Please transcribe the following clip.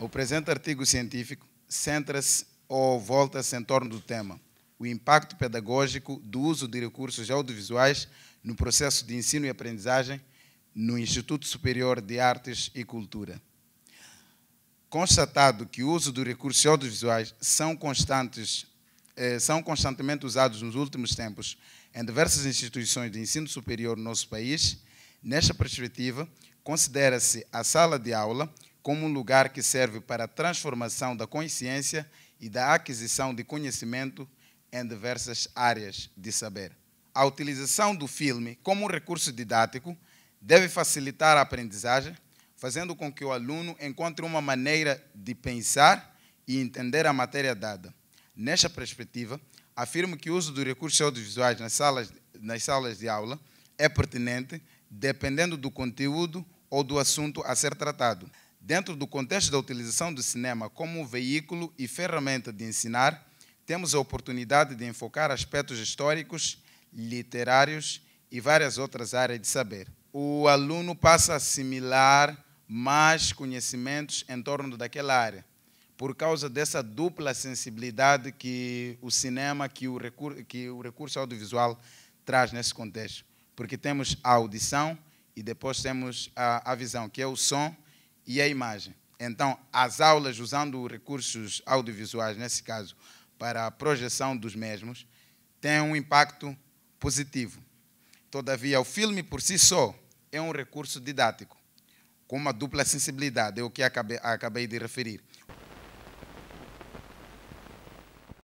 O presente artigo científico centra-se ou volta-se em torno do tema o impacto pedagógico do uso de recursos audiovisuais no processo de ensino e aprendizagem no Instituto Superior de Artes e Cultura. Constatado que o uso de recursos audiovisuais são constantes eh, são constantemente usados nos últimos tempos em diversas instituições de ensino superior no nosso país, nesta perspectiva, considera-se a sala de aula como um lugar que serve para a transformação da consciência e da aquisição de conhecimento em diversas áreas de saber. A utilização do filme como um recurso didático deve facilitar a aprendizagem, fazendo com que o aluno encontre uma maneira de pensar e entender a matéria dada. Nesta perspectiva, afirmo que o uso dos recursos audiovisuais nas salas, nas salas de aula é pertinente, dependendo do conteúdo ou do assunto a ser tratado. Dentro do contexto da utilização do cinema como veículo e ferramenta de ensinar, temos a oportunidade de enfocar aspectos históricos, literários e várias outras áreas de saber. O aluno passa a assimilar mais conhecimentos em torno daquela área, por causa dessa dupla sensibilidade que o cinema, que o, recur que o recurso audiovisual traz nesse contexto. Porque temos a audição e depois temos a, a visão, que é o som e a imagem. Então, as aulas usando recursos audiovisuais, nesse caso, para a projeção dos mesmos, têm um impacto positivo. Todavia, o filme por si só é um recurso didático, com uma dupla sensibilidade, é o que acabei, acabei de referir.